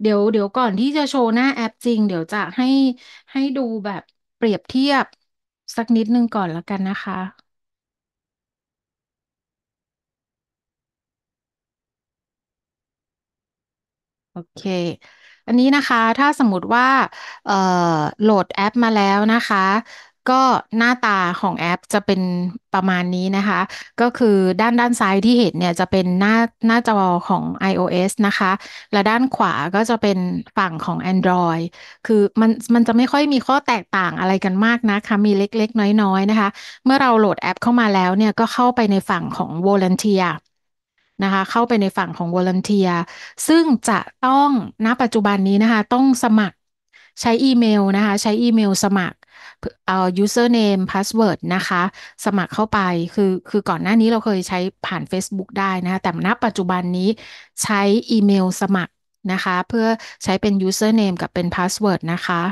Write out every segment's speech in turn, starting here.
เดี๋ยวเดี๋ยวก่อนที่จะโชว์หน้าแอปจริง เดี๋ยวจะให้ ให้ดูแบบเปรียบเทียบสักนิดนึงก่อนแล้วกันนะคะ โอเค อันนี้นะคะถ้าสมมติว่าเอ่อโหลดแอปมาแล้วนะคะก็หน้าตาของแอปจะเป็นประมาณนี้นะคะ ก็คือด้านด้านซ้ายที่เห็นเนี่ยจะเป็นหน้าหน้าจอของ iOS นะคะและด้านขวาก็จะเป็นฝั่งของ Android คือมันมันจะไม่ค่อยมีข้อแตกต่างอะไรกันมากนะคะมีเล็ก ๆ น้อยๆนะคะ เมื่อเราโหลดแอปเข้ามาแล้วเนี่ยก็เข้าไปในฝั่งของ Volunteer นะคะเข้าไปในฝั่งของ Volunteer ซึ่งจะต้องณปัจจุบันนี้นะคะต้องสมัครใช้อีเมลนะคะใช้อีเมลสมัครเอา username password นะคะ สมัครเข้าไปคือคือก่อนหน้านี้เราเคยใช้ผ่าน Facebook ได้นะคะแต่ณปัจจุบันนี้ใช้อีเมลสมัครนะคะ เพื่อใช้เป็น username กับเป็น password นะคะ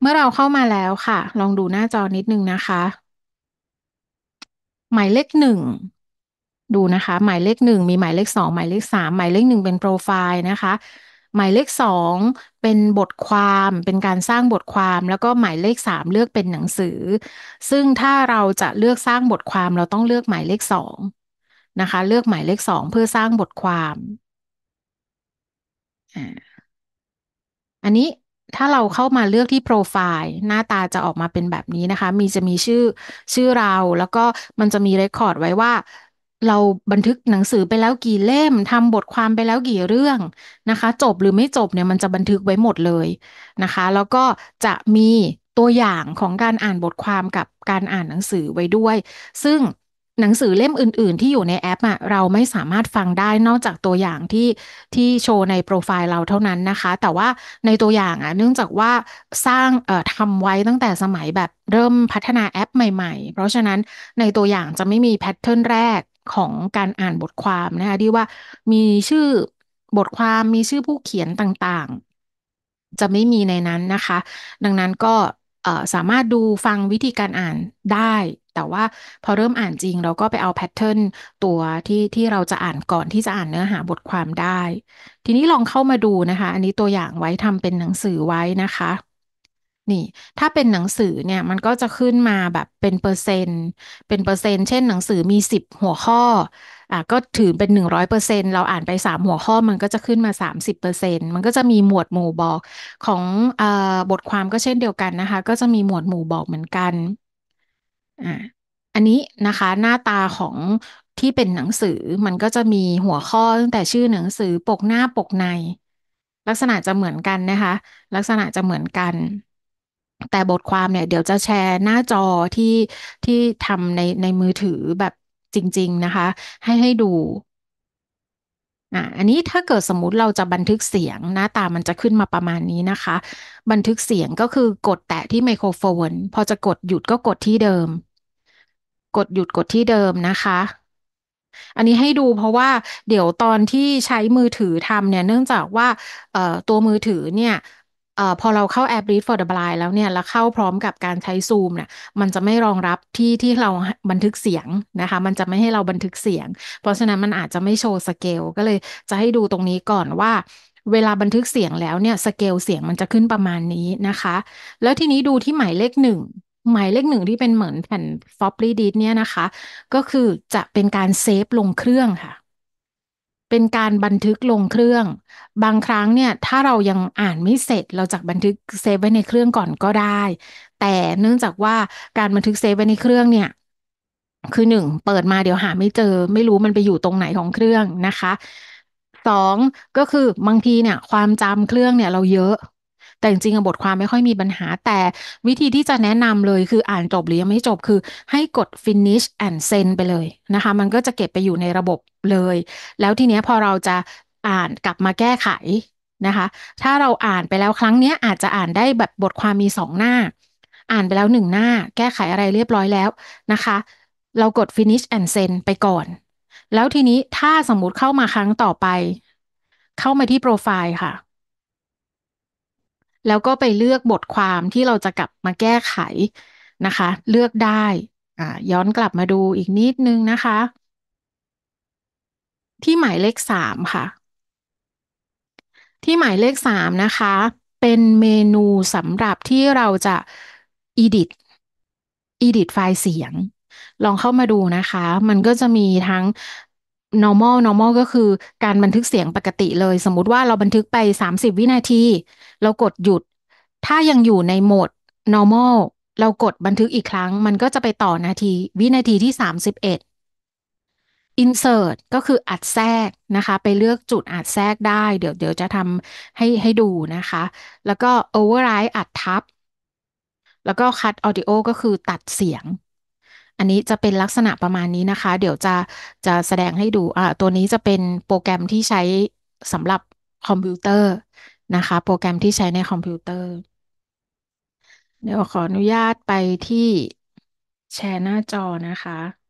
เมื่อเราเข้ามาแล้วค่ะ ลองดูหน้าจอนิดนึงนะคะ หมายเลขหนึ่งดูนะคะ หมายเลขหนึ่งมีหมายเลขสองหมายเลขสามหมายเลขหนึ่งเป็นโปรไฟล์นะคะหมายเลขสองเป็นบทความ เป็นการสร้างบทความ แล้วก็หมายเลขสามเลือกเป็นหนังสือ ซึ่งถ้าเราจะเลือกสร้างบทความเราต้องเลือกหมายเลขสองนะคะเลือกหมายเลขสองเพื่อสร้างบทความอันนี้ถ้าเราเข้ามาเลือกที่โปรไฟล์หน้าตาจะออกมาเป็นแบบนี้นะคะ มีจะมีชื่อชื่อเราแล้วก็มันจะมีเรคคอร์ดไว้ว่าเราบันทึกหนังสือไปแล้วกี่เล่มทำบทความไปแล้วกี่เรื่องนะคะ จบหรือไม่จบเนี่ยมันจะบันทึกไว้หมดเลยนะคะ แล้วก็จะมีตัวอย่างของการอ่านบทความกับการอ่านหนังสือไว้ด้วย ซึ่งหนังสือเล่มอื่นๆที่อยู่ในแอปอ่ะเราไม่สามารถฟังได้นอกจากตัวอย่างที่ที่โชว์ในโปรไฟล์เราเท่านั้นนะคะ แต่ว่าในตัวอย่างอ่ะเนื่องจากว่าสร้างเอ่อทำไว้ตั้งแต่สมัยแบบเริ่มพัฒนาแอป ใหม่ๆ เพราะฉะนั้นในตัวอย่างจะไม่มีแพทเทิร์นแรกของการอ่านบทความนะคะ ที่ว่ามีชื่อบทความ มีชื่อผู้เขียนต่างๆ จะไม่มีในนั้นนะคะ ดังนั้นก็สามารถดูฟังวิธีการอ่านได้ แต่ว่าพอเริ่มอ่านจริง เราก็ไปเอาแพทเทิร์นตัวที่ที่เราจะอ่านก่อนที่จะอ่านเนื้อหาบทความได้ ทีนี้ลองเข้ามาดูนะคะ อันนี้ตัวอย่างไว้ทำเป็นหนังสือไว้นะคะนี่ ถ้าเป็นหนังสือเนี่ย มันก็จะขึ้นมาแบบเป็นเปอร์เซ็นต์เป็นเปอร์เซ็นต์เช่นหนังสือมีสิบหัวข้ออ่ะก็ถือเป็นหนึ่งร้อยเปอร์เซ็นต์เราอ่านไปสามหัวข้อ มันก็จะขึ้นมาสามสิบเปอร์เซ็นต์มันก็จะมีหมวดหมู่บอกของเอ่อบทความก็เช่นเดียวกันนะคะก็จะมีหมวดหมู่บอกเหมือนกันอ่าอันนี้นะคะหน้าตาของที่เป็นหนังสือมันก็จะมีหัวข้อตั้งแต่ชื่อหนังสือปกหน้าปกใน ลักษณะจะเหมือนกัน นะคะลักษณะจะเหมือนกันแต่บทความเนี่ยเดี๋ยวจะแชร์หน้าจอที่ที่ทำในในมือถือแบบจริงๆนะคะ ให้ให้ดู อ่ะอันนี้ถ้าเกิดสมมติเราจะบันทึกเสียงหน้าตา มันจะขึ้นมาประมาณนี้นะคะ บันทึกเสียงก็คือกดแตะที่ไมโครโฟนพอจะกดหยุดก็กดที่เดิม กดหยุดกดที่เดิมนะคะ อันนี้ให้ดูเพราะว่าเดี๋ยวตอนที่ใช้มือถือทำเนี่ย เนื่องจากว่าตัวมือถือเนี่ยเอ่อพอเราเข้าแอป Read for the Blind แล้วเนี่ยแล้วเข้าพร้อมกับการใช้ซูมเนี่ย มันจะไม่รองรับที่ที่เราบันทึกเสียงนะคะ มันจะไม่ให้เราบันทึกเสียง เพราะฉะนั้นมันอาจจะไม่โชว์สเกล ก็เลยจะให้ดูตรงนี้ก่อนว่า เวลาบันทึกเสียงแล้วเนี่ย สเกลเสียงมันจะขึ้นประมาณนี้นะคะ แล้วทีนี้ดูที่หมายเลขหนึ่ง หมายเลขหนึ่งที่เป็นเหมือน แผ่นฟอปรีดิสเนี่ยนะคะ ก็คือจะเป็นการเซฟลงเครื่องค่ะเป็นการบันทึกลงเครื่อง บางครั้งเนี่ย ถ้าเรายังอ่านไม่เสร็จ เราจะกบันทึกเซฟไว้ในเครื่องก่อนก็ได้ แต่เนื่องจากว่าการบันทึกเซฟไว้ในเครื่องเนี่ย คือหนึ่งเปิดมาเดี๋ยวหาไม่เจอไม่รู้มันไปอยู่ตรงไหนของเครื่องนะคะสองก็คือบางทีเนี่ยความจำเครื่องเนี่ยเราเยอะแต่จริงๆ บทความไม่ค่อยมีปัญหา แต่วิธีที่จะแนะนำเลยคืออ่านจบหรือยังไม่จบคือ ให้กด finish and send ไปเลยนะคะ มันก็จะเก็บไปอยู่ในระบบเลย แล้วทีเนี้ยพอเราจะอ่านกลับมาแก้ไขนะคะ ถ้าเราอ่านไปแล้วครั้งเนี้ยอาจจะอ่านได้แบบบทความมีสองหน้า อ่านไปแล้วหนึ่งหน้า แก้ไขอะไรเรียบร้อยแล้วนะคะ เรากด finish and send ไปก่อน แล้วทีนี้ถ้าสมมติเข้ามาครั้งต่อไป เข้ามาที่โปรไฟล์ค่ะแล้วก็ไปเลือกบทความที่เราจะกลับมาแก้ไขนะคะ เลือกได้อ่าย้อนกลับมาดูอีกนิดนึงนะคะ ที่หมายเลขสามค่ะ ที่หมายเลขสามนะคะ เป็นเมนูสำหรับที่เราจะ edit edit ไฟล์เสียง ลองเข้ามาดูนะคะ มันก็จะมีทั้ง normal normal ก็คือการบันทึกเสียงปกติเลย สมมติว่าเราบันทึกไป 30 วินาที เรากดหยุด ถ้ายังอยู่ในโหมด normal เรากดบันทึกอีกครั้ง มันก็จะไปต่อนาที วินาทีที่ 31 insert ก็คืออัดแทรกนะคะ ไปเลือกจุดอัดแทรกได้ เดี๋ยวเดี๋ยวจะทำให้ให้ดูนะคะ แล้วก็ override อัดทับ แล้วก็ cut audio ก็คือตัดเสียงอันนี้จะเป็นลักษณะประมาณนี้นะคะเดี๋ยวจะจะแสดงให้ดูอ่าตัวนี้จะเป็นโปรแกรมที่ใช้สำหรับคอมพิวเตอร์นะคะ โปรแกรมที่ใช้ในคอมพิวเตอร์ เดี๋ยวขออนุญาตไปที่แชร์หน้าจอนะคะ